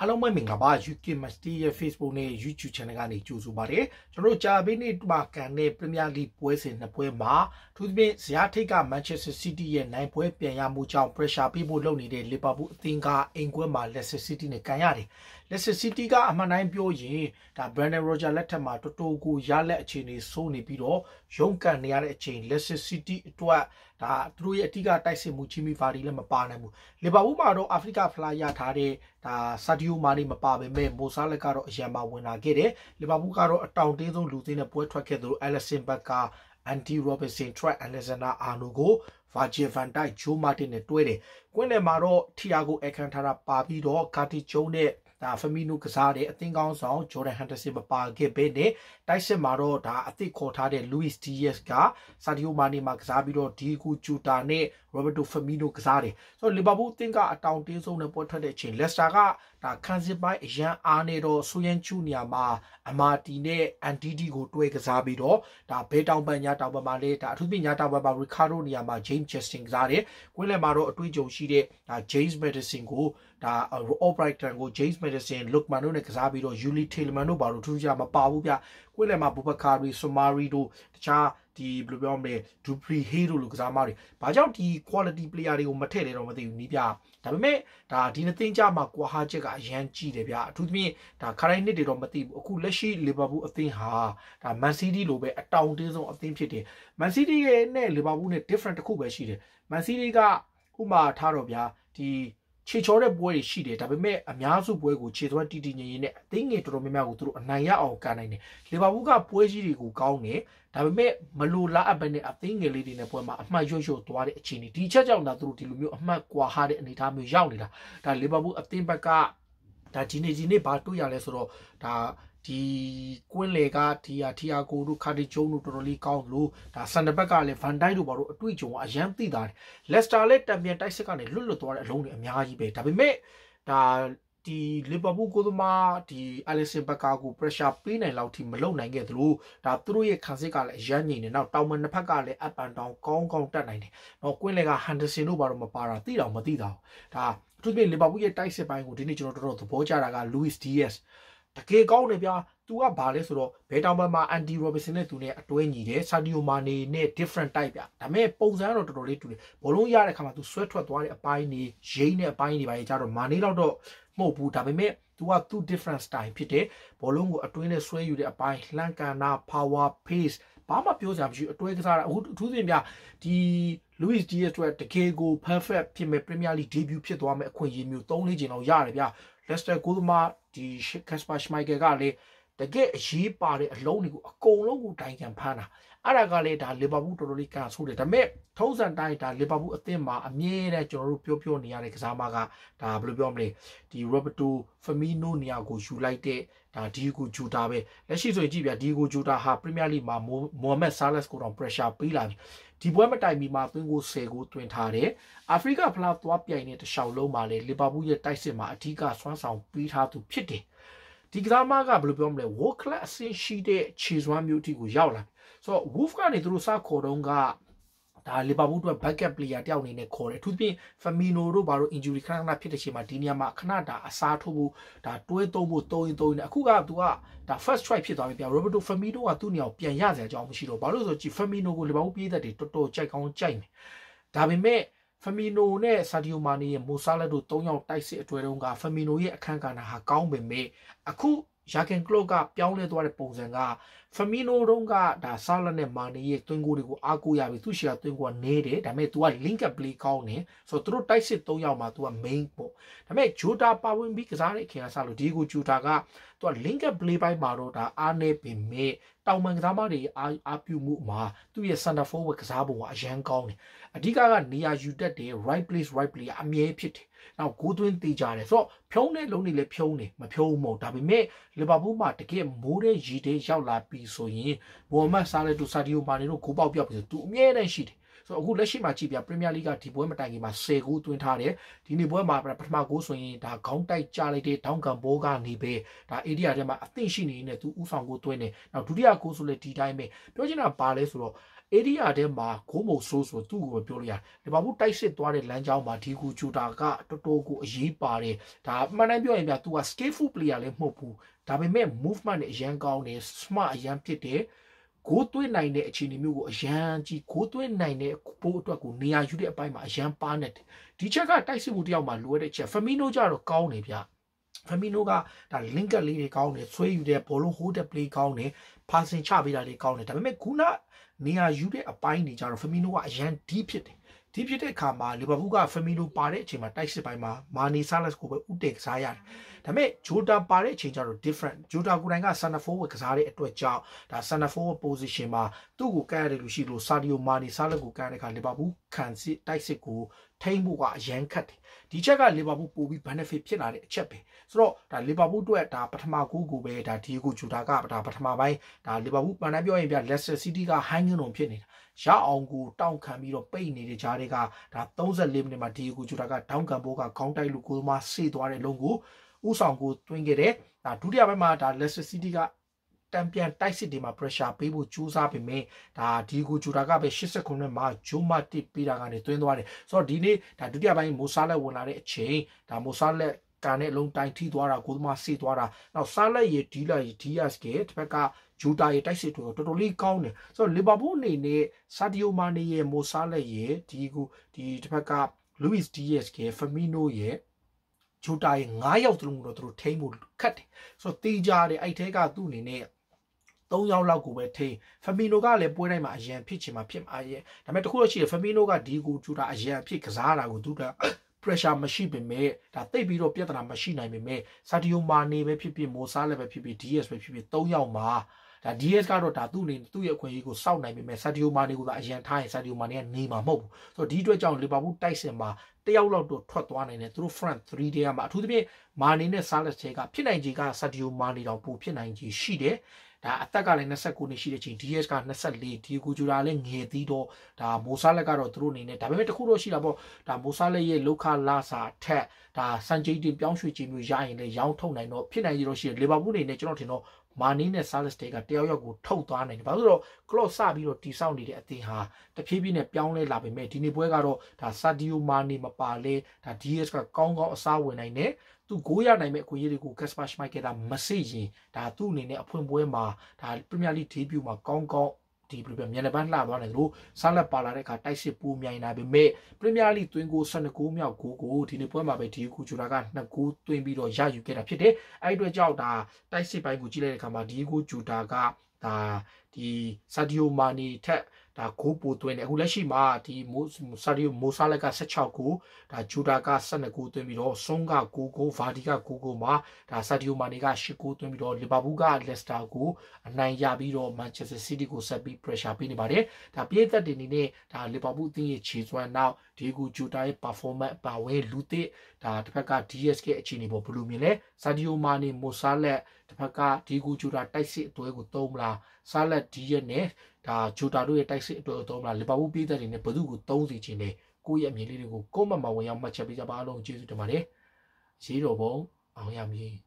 အားလုံးပဲမင်္ဂလာပါ UK Master ရဲ့ Facebook နဲ့ YouTube Channel ကနေကြိုဆိုပါရစေကျွန်တော်ကြာပေးနေမှာကန်တဲ့ Premier League ပွဲစဉ်နှစ်ပွဲမှာသူသဖြင့်ဇယားထိပ်က Manchester City ရဲ့နိုင်ပွဲပြန်ရမှုကြောင့် pressure ပေးဖို့လုပ်နေတဲ့ Liverpool အသင်းကအိမ်ကွင်းမှာ Leicester City နဲ့ကန်ရတယ် Leicester City ကအမှန်တိုင်းပြောရင်ဒါ Brandon Roger လက်ထက်မှာတော်တော်ကိုရလက်အခြေအနေဆိုးနေပြီးတော့ရုန်းကန်နေရတဲ့အချိန် Leicester City အတွက်ဒါသူတို့ရဲ့အထူးကတိုက်စစ်မှုချီမီဖာဒီလည်းမပါနိုင်ဘူးလီဗာပူးမှာတော့အာဖရိကဖလားရထားတဲ့ဒါဆာဒီယိုမာနီမပါပဲမဲ့မိုဆာလက်ကတော့အရန်မှာဝင်လာခဲ့တယ်လီဗာပူးကတော့အတောင်တင်းဆုံးလူသင်းနဲ့ပွဲထွက်ခဲ့သူအလက်ဆင်ဘတ်ကအန်တီရောဘဆင်ထရက်အလက်ဇန်ဒါအာနိုကိုဗာဂျီဗန်တိုက်ဂျိုးမာတင်နဲ့တွဲတယ်။ကွင်းထဲမှာတော့ထီယာကိုအခန်းထားတာပါပြီးတော့ဂါတီဂျုံနဲ့ဒါဖမီနိုကစားတဲ့အသင်းကောင်းဆောင်ဂျော်ဒန်ဟန်ဒါဆင်မပါခဲ့ဘဲနဲ့တိုက်စစ်မှာတော့ဒါအသစ်ခေါ်ထားတဲ့ Luis Diaz က Sadio Mane မှာကစားပြီးတော့ Diego Jota နဲ့ Roberto Firmino ကစားတယ်ဆိုတော့ Liverpool အသင်းကအတောင်တင်းဆုံးနဲ့ပွဲထွက်တဲ့အချိန် Leicester ကဒါခန်းစစ်ပိုင်းအရန်အားနေတော့ဆူယန်ချူနေရာမှာအမာတီနဲ့အန်တီတီကိုတွဲကစားပြီးတော့ဒါဘေးတောင်ပန်ညာတောင်ပန်မှာလည်းဒါအထူးသဖြင့်ညာတောင်ပန်မှာရီကာဒိုနေရာမှာဂျိမ်းဂျက်စတင်ကစားတယ်။ကွင်းလယ်မှာတော့အတွေ့အကြုံရှိတဲ့ဒါဂျိမ်းမက်ဒဆင်ကိုဒါ Albrighton ကို James Madison, Lookman တို့နဲ့ကစားပြီးတော့ Yuli Tillman တို့ဘာလို့ထူးခြားမပါဘူးဗျကိုယ့်လက်မှာဘူဘကာရီဆိုမာရီတို့တခြားဒီဘယ်လိုပြောမလဲဒူပရီဟေးတို့လိုကစားမတွေဘာကြောင့်ဒီ quality player တွေကိုမထည့်လဲတော့မသိဘူးနီးပြဒါပေမဲ့ဒါဒီနှစ်သင်းကြမှာကွာဟာချက်ကအရန်ကြီးတယ်ဗျာအထူးသဖြင့်ဒါခရိုင်းနှစ်တွေတော့မသိဘူးအခုလက်ရှိ Liverpool အသင်းဟာဒါ Man City လိုပဲအတောင်တင်းဆုံးအသင်းဖြစ်တယ် Man City ရဲ့နဲ့ Liverpool နဲ့ different တစ်ခုပဲရှိတယ် Man City ကဥမာထားတော့ဗျာဒီခြေချောတဲ့ပွဲတွေရှိတယ်ဒါပေမဲ့အများစုပွဲကိုခြေသွဲတီတီငင်ငင်နဲ့အသိငယ်တော်တော်များများကိုသူတို့အနိုင်ရအောင်ကန်နိုင်တယ်လီဗာပူးကပွဲကြီးတွေကိုကောင်းတယ်ဒါပေမဲ့မလိုလားအပ်ပဲနဲ့အသိငယ်လေးတွေနဲ့ပွဲမှာအမှတ်ရွှတ်ရွှတ်သွားတဲ့အခြေအနေဒီချက်ကြောင့်ဒါသူတို့ဒီလိုမျိုးအမှတ်ကွာဟာတဲ့အနေအထားမျိုးရောက်နေတာဒါလီဗာပူးအသင်းဘက်ကဒါဒီနေ့ဒီနေ့ဘာတွေ့ရလဲဆိုတော့ဒါဒီကွင်းလေကဒီဟာထီယာကိုတို့ခါတီဂျုံတို့တော်တော်လေးကောင်းလို့ဒါဆန်တဘက်ကလည်းဗန်တိုင်းတို့ဘာလို့အတွေ့အကြုံကအရန်သိတာတယ်လက်စတာလည်းတမ်ပီယံတိုက်စစ်ကနေလွတ်လွတ်သွားတဲ့အလုံးတွေအများကြီးပဲဒါပေမဲ့ဒါဒီလီဗာပူးကိုသမားဒီအလက်ဆင်ဘက်ကာကိုပရက်ရှာပေးနိုင်လောက်ထိမလုပ်နိုင်ခဲ့သလိုဒါသူတို့ရဲ့ခံစစ်ကလည်းအရန်ညင်နေနောက်တောင်မန်တစ်ဖက်ကလည်းအပ်ပန်တောင်ကောင်းကောင်းတက်နိုင်တယ်။နော်ကွင်းလေကဟန်ဒဆင်တို့ဘာလို့မပါတာသိတော့မသိတာ။ဒါသူ့ပြင်လီဗာပူးရဲ့တိုက်စစ်ပိုင်းကိုဒီနေ့ကျွန်တော်တော်တော်သဘောကျတာကလူးစ်ဒီယက်စ်တကယ်ကောင်းတယ်ဗျာသူကဘာလဲဆိုတော့ဘဲတောင်မမှာအန်တီရိုဘင်ဆန်နဲ့သူနဲ့အတွဲညီတယ်ဆာဒီယိုမာနေနဲ့ different type ဗျာဒါပေမဲ့ပုံစံကတော့တော်တော်လေးတူတယ်ဘောလုံးရတဲ့ခါမှာသူဆွဲထွက်သွားတဲ့အပိုင်းနေရိမ့်တဲ့အပိုင်းတွေပါကြီးကြတော့မာနေတော့တော့မဟုတ်ဘူးဒါပေမဲ့သူကသူ့ different style ဖြစ်တယ်ဘောလုံးကိုအတွင်းနဲ့ဆွဲယူတဲ့အပိုင်းလှမ်းကန်တာ power pace ဘာမှပြောစရာမရှိအတွဲကစားတာအခုအထူးသဖြင့်ဗျာဒီ Louis Diaz အတွက်တကယ်ကို perfect ဖြစ်မဲ့ Premier League debut ဖြစ်သွားမဲ့အခွင့်အရေးမျိုး၃-၄ချိန်လောက်ရတယ်ဗျာလက်စတာကူးသမားဒီကက်စပါရှမိုက်ကယ်ကလည်းတကယ်အရေးပါတဲ့အလုံးတွေကိုအကုန်လုံးကိုတိုင်ခံဖမ်းတာအဲ့ဒါကလေဒါလီဗာပူးတော်တော်လေးကန်ဆိုးတယ်ဒါပေမဲ့ထုံးစံတိုင်းဒါလီဗာပူးအသင်းမှာအမြဲတမ်းကျွန်တော်တို့ပြောပြောနေရတဲ့ကစားမကဒါဘယ်လိုပြောမလဲဒီ Roberto Firmino နေရာကိုယူလိုက်တဲ့ဒါဒီကိုဂျူတာပဲလက်ရှိဆိုရင်ကြည့်ဗျာဒီကိုဂျူတာဟာ Premier League မှာ Mohamed Salah ကိုတော့ pressure ပေးလာပြီဒီပွဲမတိုင်မီမှာသွင်းကို10ကိုတွင်ထားတယ်အာဖရိကဖလားသွားပြိုင်တဲ့တခြားလုံးမှာလေလီဗာပူးရဲ့တိုက်စစ်မှာအထူးကဆွမ်းဆောင်ပေးထားသူဖြစ်တယ်ဒီကစားမကဘယ်လိုပြောမလဲ World Class အဆင့်ရှိတဲ့ခြေစွမ်းမျိုးအထိကိုရောက်လာပြီဆိုတော့ Wolf ကနေသူတို့စခေါ်တော့ကဒါလီဗာပူးအတွက် backup player တယောက်အနေနဲ့ခေါ်တယ်။သူပြင် Firmino တို့ဘာလို့ injury ခဏခဏဖြစ်တဲ့ချိန်မှာဒီနေရာမှာခဏတာအစားထိုးဖို့ဒါတွဲသုံးဖို့သုံးရင်သုံးရင်အခုကသူကဒါ first try ဖြစ်သွားပြီပြ။ Roberto Firmino ကသူ့နေရာကိုပြန်ရစရာအကြောင်းမရှိတော့ဘာလို့ဆိုကြည့် Firmino ကိုလီဗာပူးပြည်သက်တွေတော်တော်ကြိုက်ကောင်းကြိုက်မယ်။ဒါပေမဲ့ဖမီနိုနဲ့ဆာဒီယိုမာနီရဲ့မိုဆာလက်တို့၃ယောက်တိုက်စစ်အတွဲတုန်းကဖမီနိုရဲ့အခန်းကဏ္ဍဟာကောင်းပေမဲ့အခုရာကင်ကလော့ကပြောင်းလဲသွားတဲ့ပုံစံကဖမီနိုတို့ကဒါဆာလာနဲ့မာနီရဲ့ twin goal တွေကိုအားကိုးရပြီသူရှီက twin goal နေတယ်ဒါပေမဲ့ तू က link up play ကောင်းတယ်ဆိုတော့သူတို့တိုက်စစ်၃ယောက်မှာ तू က main ပေါ့ဒါပေမဲ့ဂျိုတာပါဝင်ပြီးကစားတဲ့အချိန်ကစလို့ဒီကိုဂျိုတာက तू က link up play ပိုင်းမှာတော့ဒါအားနေပင်မဲ့တောင်ပံကစားမတွေအားအားပြုမှုမှာသူ့ရဲ့ center forward ကစားပုံကအရန်ကောင်းတယ်အဓိကကနေရာယူတတ်တယ် right place right play အမြဲဖြစ်တယ်နောက်ဂိုးသွင်းသေးကြတယ်ဆိုတော့ဖြုံးတဲ့လုံးတွေလည်းဖြုံးတယ်မဖြုံးမို့ဒါပေမဲ့လီဗာပူးမှာတကယ်မိုးတဲ့ရည်တဲ့ရောက်လာပြီဆိုရင်ဘောမတ်ဆာလက်တူဆာဒီယိုမာနီတို့ဂိုးပေါက်ပြောက်ပြီဆိုသူအမြဲတမ်းရှိတယ်ဆိုတော့အခုလက်ရှိမှာကြည့်ပြ Premier League ကဒီပွဲမတိုင်ခင်မှာ10ဂိုးသွင်းထားတယ်ဒီနေ့ပွဲမှာပထမဂိုးဆိုရင်ဒါခေါင်းတိုက်ကြလိုက်တဲ့ဒေါန်ကန်ဘောကနေပဲဒါအေဒီယာထဲမှာအသင့်ရှိနေနေသူဥဆောင်ကိုသွင်းတယ်နောက်ဒုတိယဂိုးဆိုလည်းဒီတိုင်းပဲပြောချင်တာပါလဲဆိုတော့ဧရိယာထဲမှာဂိုးမုံဆိုးဆိုသူ့ကိုပြောလို့ရတယ်။ဒီပါဘူးတိုက်စစ်သွားတဲ့လမ်းကြောင်းမှာဒီကူဂျူတာကတော်တော်ကိုအရေးပါတယ်။ဒါအမှန်တမ်းပြောရင်ပြ तू က skillful player လည်းမဟုတ်ဘူး။ဒါပေမဲ့ movement နဲ့အရန်ကောင်းတယ် smart အရန်ဖြစ်တယ်။ကိုးသွင်းနိုင်တဲ့အခြေအနေမျိုးကိုအရန်ကြီးကိုးသွင်းနိုင်တဲ့ပိုးအတွက်ကိုနေရာယူတဲ့အပိုင်းမှာအရန်ပါနေတယ်ဒီချက်ကတိုက်စစ်မှုတယောက်မှာလိုရတဲ့ချက်ဖမီနိုကြတော့ကောင်းတယ်ဗျဖမီနိုကဒါလင်ကတ်လေးတွေကောင်းတယ်ဆွဲယူတဲ့ဘောလုံးဟိုးတဲ့ပလေးကောင်းတယ်ဖာစင်ချပေးတာလေးကောင်းတယ်ဒါပေမဲ့ခုနနေရာယူတဲ့အပိုင်းတွေကြတော့ဖမီနိုကအရန်ဒီးဖြစ်တယ်ဒီဖြစ်တဲ့အခါမှာလီဗာပူးကဖမီလိုပါတဲ့အချိန်မှာတိုက်စစ်ပိုင်းမှာမာနီဆာလက်စ်ကိုပဲဥတည်ကစားရတယ်။ဒါပေမဲ့ဂျိုတာပါတဲ့အချိန်ကျတော့ different ဂျိုတာကိုယ်တိုင်က center forward ကစားတဲ့အတွက်ကြောင့်ဒါ center forward position မှာသူ့ကိုကန့်ရတယ်လို့ရှိလို့ဆာဒီယိုမာနီဆာလက်ကိုကန့်တဲ့အခါလီဗာပူးခံစစ်တိုက်စစ်ကိုထိမ့်ဖို့ကအရန်ခတ်တယ်။ဒီချက်ကလီဗာပူးပိုပြီး benefit ဖြစ်လာတဲ့အချက်ပဲ။ဆိုတော့ဒါလီဗာပူးအတွက်ဒါပထမကိုကိုပဲဒါဒီကိုဂျိုတာကဒါပထမပိုင်းဒါလီဗာပူးပန်တန်းပြောရင်ပြ Leicester City က hanging on ဖြစ်နေတာရအောင်ကိုတောင့်ခံပြီးတော့ပိတ်နေတဲ့ကြားတွေကဒါ34မိနစ်မှာဒီကိုဂျူတာကဒေါင်းကန်ဘိုးကခေါင်းတိုက်လူကိုမဆေးသွားတဲ့လုံကိုဥဆောင်ကိုတွင်းခဲ့တယ်ဒါဒုတိယဘက်မှာဒါ Leicester City ကတံပြန်တိုက်စစ်တွေမှာ pressure ပေးဖို့ကြိုးစားပေမဲ့ဒါဒီကိုဂျူတာကပဲ89နဲ့မှာဂျိုးမတစ်ပေးတာကနေတွင်းသွားတယ်ဆိုတော့ဒီနေ့ဒါဒုတိယပိုင်းမိုဆာလက်ဝင်လာတဲ့အချိန်ဒါမိုဆာလက်ကာနဲ့အလုံးတိုင်းထိသွားတာကိုသမားဆေးသွားတာနောက်ဆာလက်ရေဒီလာရေဒီယတ်စ်ကတစ်ဖက်ကဂျူတာရဲ့တိုက်စစ်တွေကတော်တော်လေးကောင်းတယ်ဆိုတော့လီဗာပူးအနေနဲ့စာဒီယိုမာနီရဲ့မိုဆာလက်ရဲ့ဒီကူဒီတစ်ဖက်ကလူးစ်ဒီယက်ရဲ့ဖမီနိုရဲ့ဂျူတာရဲ့9ယောက်သလုံးတော့သူတို့ထိမ့်ဖို့ခတ်တယ်ဆိုတော့တေးကြတယ်အဲ့ထဲကသူ့အနေနဲ့3ယောက်လောက်ကိုပဲထိန်းဖမီနိုကလည်းပွဲတိုင်းမှာအရန်ဖြစ်ချင်မှာဖြစ်မှာရဲ့ဒါပေမဲ့တခုတော့ရှိတယ်ဖမီနိုကဒီကိုဂျူတာအရန်ဖြစ်ကစားတာကိုသူက pressure မရှိပေမဲ့ဒါတိတ်ပြီးတော့ပြဿနာမရှိနိုင်ပေမဲ့စာတီယိုမာနေပဲဖြစ်ဖြစ်မိုဆာလည်းပဲဖြစ်ဖြစ် DS ပဲဖြစ်ဖြစ်3ယောက်မှာဒါ DS ကတော့ဒါသူ့အနေနဲ့သူ့ရဲ့အခွင့်အရေးကိုစောင့်နိုင်ပေမဲ့ဆာတီယိုမာနေကိုသာအရန်ထားရင်ဆာတီယိုမာနေကနေမှာမဟုတ်ဘူးဆိုတော့ဒီအတွက်ကြောင့်လီဗာပူးတိုက်စင်မှာတယောက်လောက်တော့ထွက်သွားနိုင်တယ်သူတို့ front 3 day မှာအထူးသဖြင့်မာနေနဲ့ဆာလက်ချေကဖြစ်နိုင်ခြေကဆာတီယိုမာနေတော့ပိုဖြစ်နိုင်ခြေရှိတယ်ဒါအသက်ကလည်း29နှစ်ရှိတဲ့ချိန် DS က24ဒီကူဂျူရာလည်းငယ်သေးတော့ဒါမိုဆာလက်ကတော့သူတို့အနေနဲ့ဒါပေမဲ့တခုတော့ရှိတာပေါ့ဒါမိုဆာလက်ရဲ့လောက်ခလာစာထက်ဒါစန်ဂျိတ်တင်ပြောင်းရွှေ့ခြင်းမျိုးရရင်လည်းရောင်းထုတ်နိုင်တော့ဖြစ်နိုင်ရတော့ရှိတယ်လီဗာပူးအနေနဲ့ကျွန်တော်ထင်တော့မာနီနဲ့ဆာလက်စ်တွေကတယောက်ယောက်ကိုထုတ်သွားနိုင်တယ်။ဘာလို့လဲဆိုတော့ကလော့စပြီးတော့တိဆောက်နေတဲ့အသင်းဟာတဖြည်းဖြည်းနဲ့ပြောင်းလဲလာပေမဲ့ဒီနေ့ပွဲကတော့ဒါဆာဒီယိုမာနီမပါလဲဒါ DS ကကောင်းကောင်းအစားဝင်နိုင်တယ်။သူကိုရနိုင်မဲ့အခွင့်အရေးတွေကိုကက်စပါရှမိုက်ကယ်တာမစစ်ရင်ဒါသူ့အနေနဲ့အဖွင့်ပွဲမှာဒါပရီးမီးယားလိဂ်ဒေဘျူးမှာကောင်းကောင်းဒီဘယ်လိုပြောမြန်လက်ပန်းလှသွားတယ်သူတို့စားလက်ပါလာတဲ့အခါတိုက်စစ်ပူမြိုင်လာပေမဲ့ပရီးမီးယားလိသွင်းကို12ဂိုးမြောက်ဂိုးကိုဒီနေ့ပွဲမှာပဲဒီကူဂျူတာက2ဂိုးသွင်းပြီးတော့ရယူခဲ့တာဖြစ်တယ်အဲ့ဒီအတွက်ကြောင့်ဒါတိုက်စစ်ပိုင်းကိုကြည့်လိုက်တဲ့အခါမှာဒီကူဂျူတာကဒါဒီဆာဒီယိုမာနီထက်ဒါဂိုးပိုသွင်းတယ်အခုလက်ရှိမှာဒီမိုဆာဒီယိုမိုဆာလက်က16ဂိုးဒါဂျူတာက12ဂိုးသွင်းပြီးတော့ဆုံးက9ဂိုးဗာဒီက9ဂိုးမှာဒါဆာဒီယိုမာနီက10ဂိုးသွင်းပြီးတော့လီဗာပူးကလက်စတာကိုအနိုင်ရပြီးတော့မန်ချက်စတာစီးတီးကိုဆက်ပြီး pressure ပေးနေပါတယ်ဒါပြည့်သက်တင်နေနဲ့ဒါလီဗာပူးအသင်းရဲ့ခြေစွမ်းနောက်ဒီကူဂျူတာရဲ့ performance ပါဝဲလူသစ်ဒါတစ်ဖက်က DSK အခြေအနေပေါ်ဘယ်လိုမြင်လဲဆာဒီယိုမာနီမိုဆာလက်တစ်ဖက်ကဒီကူဂျူတာတိုက်စစ်အတွဲကိုသုံးမလားဆာလက်ဒီရဲ့နဲ့ဒါဂျူတာတို့ရဲ့တိုက်စစ်အတွဲကိုသုံးမလားလီဗာပူးပြည်သက်တွေနဲ့ဘယ်သူကိုသုံးစီခြင်းလဲကိုယ့်ရဲ့အမြင်လေးတွေကိုကိုယ့်မမဝင်အောင်မှတ်ချက်ပေးကြပါအောင်ကျေးဇူးတင်ပါတယ်ရေးတော်ပုံအောင်ရမည်